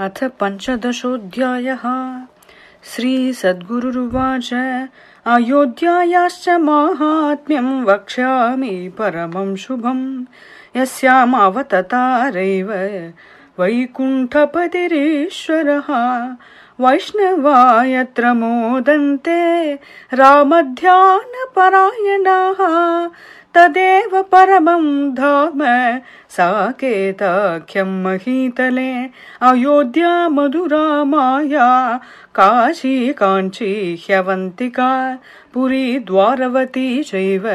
अथ पञ्चदशोऽध्यायः श्रीसद्गुरुरुवाच अयोध्यायाश्च माहात्म्यं वक्ष्यामि परमं शुभं यस्यामावततारैव वैकुण्ठपतिरीश्वरः वैष्णवा यत्र मोदन्ते रामध्यानपरायणाः तदेव परमं धाम साकेताख्यं महीतले अयोध्या मधुरा माया काशी काञ्ची ह्यवन्तिका पुरी द्वारवती चैव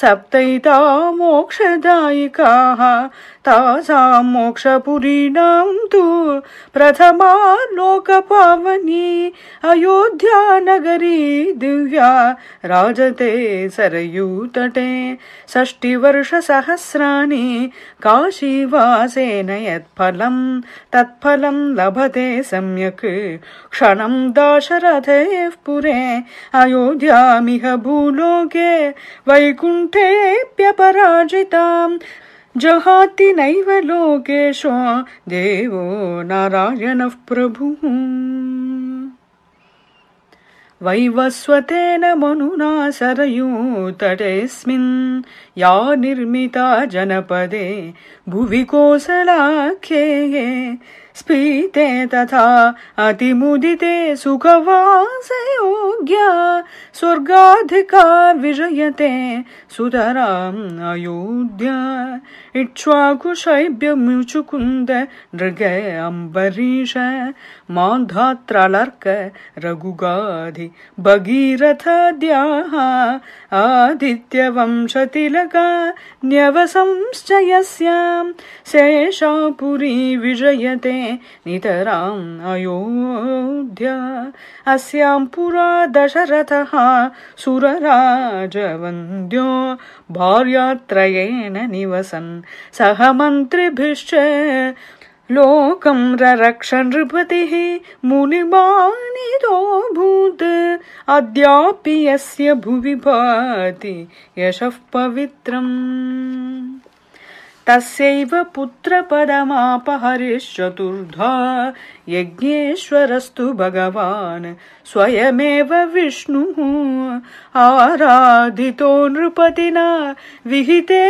सप्तैता मोक्षदायिकाः तासां मोक्षपुरीणां तु प्रथमा लोकपावनी अयोध्यानगरी दिव्या राजते सरयूतटे षष्टिवर्षसहस्राणि काशीवासेन यत्फलं तत्फलं लभते सम्यक् क्षणं दाशरथेः पुरे अयोध्या भुयामिह भूलोके वैकुण्ठेऽप्यपराजिताम् जहाति नैव लोकेशो देवो नारायणः प्रभुः वैवस्वतेन मनुना सरयूतटेऽस्मिन् या निर्मिता जनपदे भुवि कोसलाख्ये स्फीते तथा अतिमुदिते सुखवासयोग्या स्वर्गाधिका विजयते सुतराम् अयोध्या इक्ष्वाकुशैभ्यमुचुकुन्द नृग अम्बरीश मान्धात्रलर्क रघुगाधि भगीरथाद्याः आदित्यवंशतिलका न्यवसंश्चयस्याम् पुरी विजयते नितराम् अयोध्या अस्याम् पुरा दशरथः सुरराजवन्द्यो भार्यात्रयेण निवसन् सह मन्त्रिभिश्च लोकं ररक्ष नृपतिः मुनिबाणि अद्यापि यस्य भुवि भाति यशः पवित्रम् तस्यैव पुत्रपदमापहरिश्चतुर्धा यज्ञेश्वरस्तु भगवान् स्वयमेव विष्णुः आराधितो नृपतिना विहिते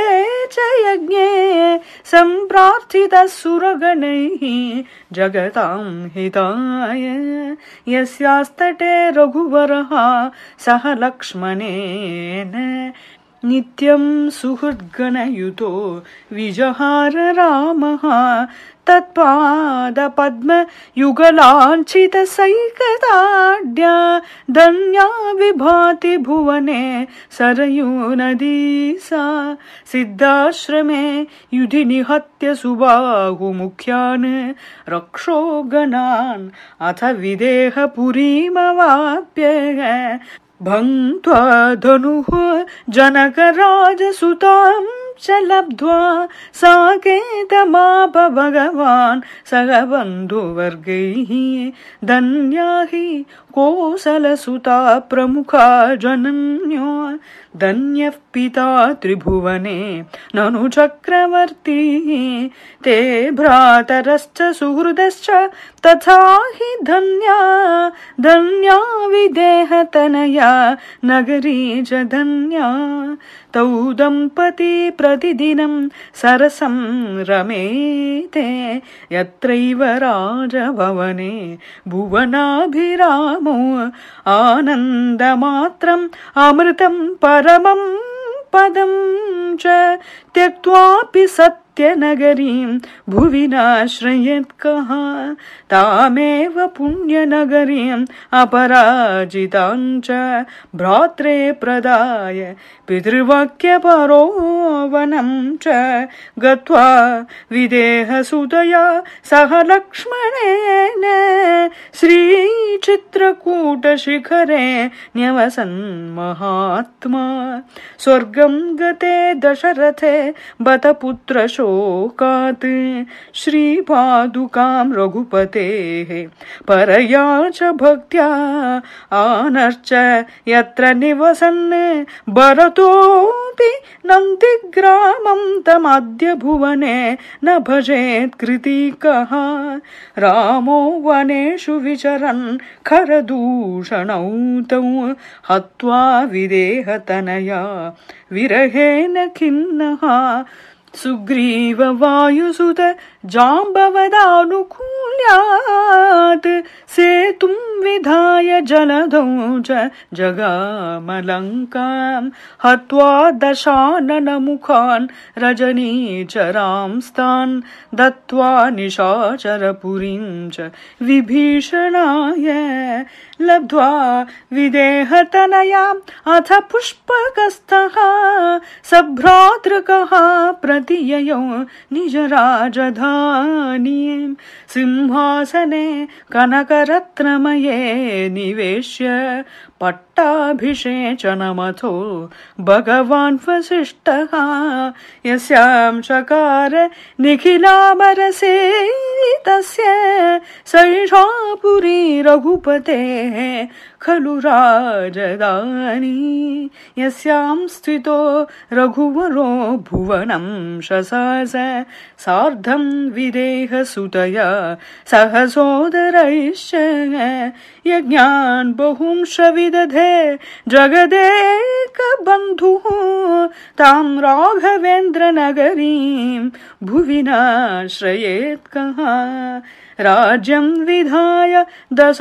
च यज्ञे सम्प्रार्थितः सुरगणैः जगतां हिताय यस्यास्तटे रघुवरः सह लक्ष्मणेन नित्यं सुहृद्गणयुतो विजहार रामः तत्पादपद्मयुगलाञ्छितसैकताड्या धन्या विभाति भुवने सरयू नदी सा सिद्धाश्रमे युधि निहत्य सुबाहुमुख्यान् रक्षो गणान् अथ विदेहपुरीमवाप्य भङ्त्वा धनुः जनकराजसुताम् च लब्ध्वा साकेतमाप भगवान् हि कोसलसुता प्रमुखा जनन्यो धन्य पिता त्रिभुवने ननु चक्रवर्ती ते भ्रातरश्च सुहृदश्च तथा हि धन्या धन्या विदेहतनया नगरी च धन्या तौ दम्पती प्रतिदिनं सरसं रमेते यत्रैव राजभवने भुवनाभिरामो आनन्दमात्रम् अमृतं परमं पदं च त्यक्त्वापि सत् नित्य नगरीं भुवि तामेव पुण्यनगरीम् अपराजितां च भ्रात्रे प्रदाय पितृवाक्यपरो वनं च गत्वा विदेहसुतया सह लक्ष्मणेन श्रीचित्रकूटशिखरे न्यवसन् महात्मा स्वर्गं गते दशरथे बत पुत्रशो लोकात् श्रीपादुकां रघुपतेः परया च भक्त्या आनर्च यत्र निवसन् भरतोऽपि नन्दिग्रामं तमद्य भुवने न भजेत् कृतिकः रामो वनेषु विचरन् खरदूषणौ तौ हत्वा विदेहतनया विरहेण खिन्नः सुग्रीव जाम्बवदानुकूल्यात् सेतुं विधाय जलधौ च जगामलङ्काम् हत्वा दशाननमुखान् रजनीचरांस्तान् दत्त्वा निशाचरपुरीं च विभीषणाय लब्ध्वा विदेहतनयाम् अथ पुष्पकस्थः सभ्रातृकः प्रतिययौ निजराजधा सुखानीं सिंहासने कनकरत्नमये निवेश्य पट् पट्टाभिषेचनमथो भगवान् वसिष्ठः यस्यां चकार निखिलामरसे तस्य सैषा पुरी रघुपतेः खलु राजदानी यस्यां स्थितो रघुवरो भुवनं शसास सार्धं विदेहसुतया सह सोदरैश्च यज्ञान् जगदे विदधे ताम राघवेंद्र नगरी भुवि नाश्रयेत् कः राज्यं विधाय दश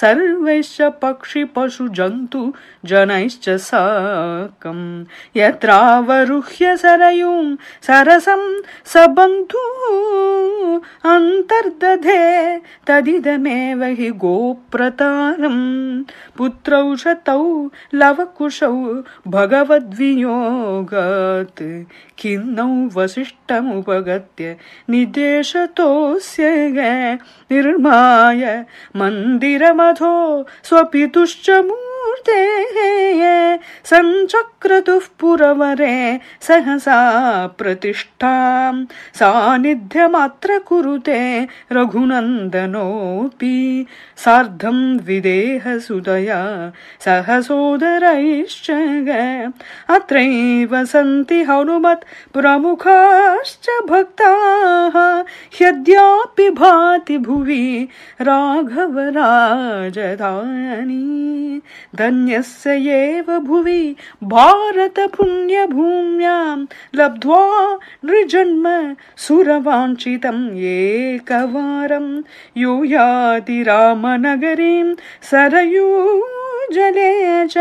सर्वैश्च पक्षिपशु जन्तु जनैश्च साकम् यत्रावरुह्य सरयूं सरसं सबन्धू अन्तर्दधे तदिदमेव हि गोप्रतानम् पुत्रौ च तौ लवकुशौ भगवद्वियोगत् खिन्नौ वसिष्ठमुपगत्य निदेशतोऽस्य निर्माय स्वितुश्च स्वपितुश्च मूर्ते पुरवरे सहसा प्रतिष्ठाम् सान्निध्यमात्र कुरुते रघुनन्दनोऽपि सार्धम् विदेहसुदया सहसोदरैश्च अत्रैव सन्ति हनुमत् प्रमुखाश्च भक्ताः ह्यद्यापि भाति भुवि राघवराजधानी धन्यस्य एव भुवि भारतपुण्यभूम्यां लब्ध्वा नृजन्म सुरवाञ्छितम् एकवारं यो याति रामनगरीं सरयू जले च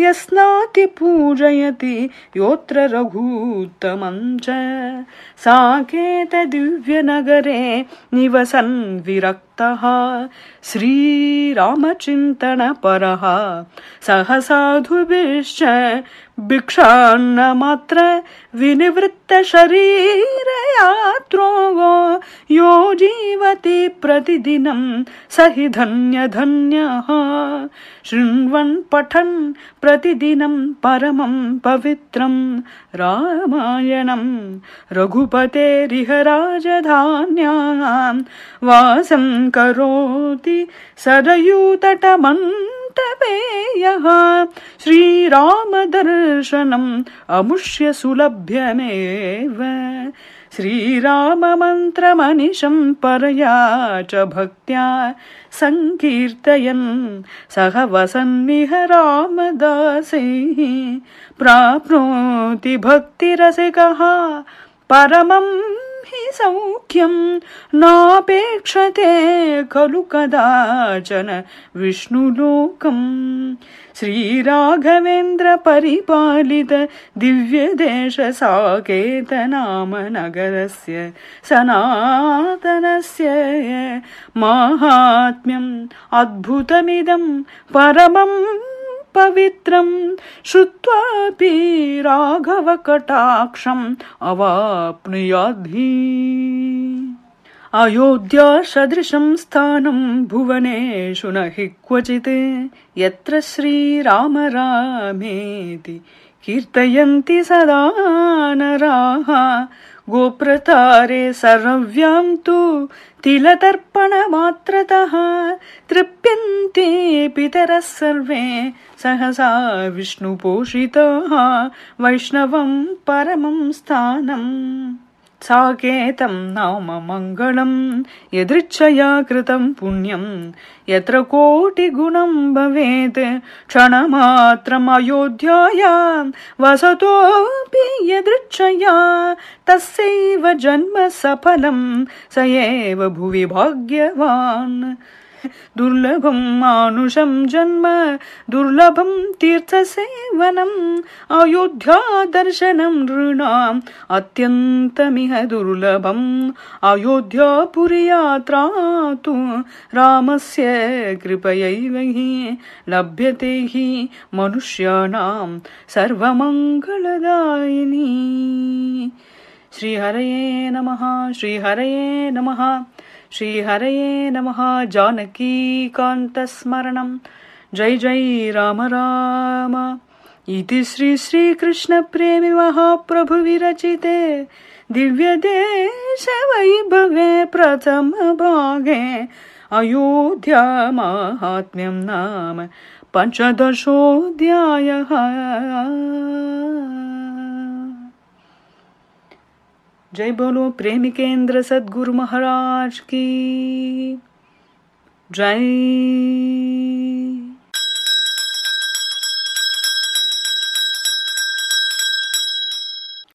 यस्नाति पूजयति योऽत्र रघूत्तमं च साकेतदिव्यनगरे निवसन् विरक्तः श्रीरामचिन्तनपरः सह साधुभिश्च भिक्षान्नमात्र विनिवृत्तशरीरे पात्रो यो जीवते प्रतिदिनं स धन्य धन्य शृण्वन् पठन् प्रतिदिनं परमं पवित्रं रामायणं रघुपतेरिहराजधान्यां वासं करोति सदयूतटमन् यः श्रीरामदर्शनम् अमुष्य सुलभ्यमेव श्रीराममन्त्रमनिशं परया च भक्त्या सङ्कीर्तयन् सह वसन्निह रामदासैः प्राप्नोति भक्तिरसिकः परमम् नापेक्षते खलु कदाचन विष्णुलोकम् श्रीराघवेन्द्र परिपालित नगरस्य सनातनस्य माहात्म्यम् अद्भुतमिदं परमम् पवित्रम् श्रुत्वापि राघवकटाक्षम् कटाक्षम् अयोध्या सदृशम् स्थानम् भुवनेषु न हि क्वचित् यत्र श्रीराम रामेति कीर्तयन्ति सदा नराः गोप्रतारे सर्व्याम् तु तिलतर्पणमात्रतः तृप्यन्ते पितरः सर्वे सहसा विष्णुपोषिताः वैष्णवम् परमं स्थानम् साकेतं नाम मङ्गलम् यदृच्छया कृतं पुण्यम् यत्र कोटिगुणं भवेत् क्षणमात्रमयोध्यायां वसतोऽपि यदृच्छया तस्यैव जन्म सफलं स एव भुवि भाग्यवान् दुर्लभं मानुषं जन्म दुर्लभं तीर्थसेवनम् अयोध्यादर्शनं नृणाम् अत्यन्तमिह दुर्लभम् अयोध्यापुरियात्रा तु रामस्य कृपयैव हि लभ्यते हि मनुष्याणां सर्वमङ्गलदायिनी श्रीहरये नमः श्रीहरये नमः श्रीहरये नमः जानकीकान्तस्मरणं जय जय राम राम इति श्री श्रीकृष्णप्रेमि महाप्रभुविरचिते दिव्यदेशवैभवे प्रथमभागे अयोध्यामाहात्म्यं नाम पञ्चदशोऽध्यायः जय बोलो प्रेम केंद्र सदगुरु महाराज की जय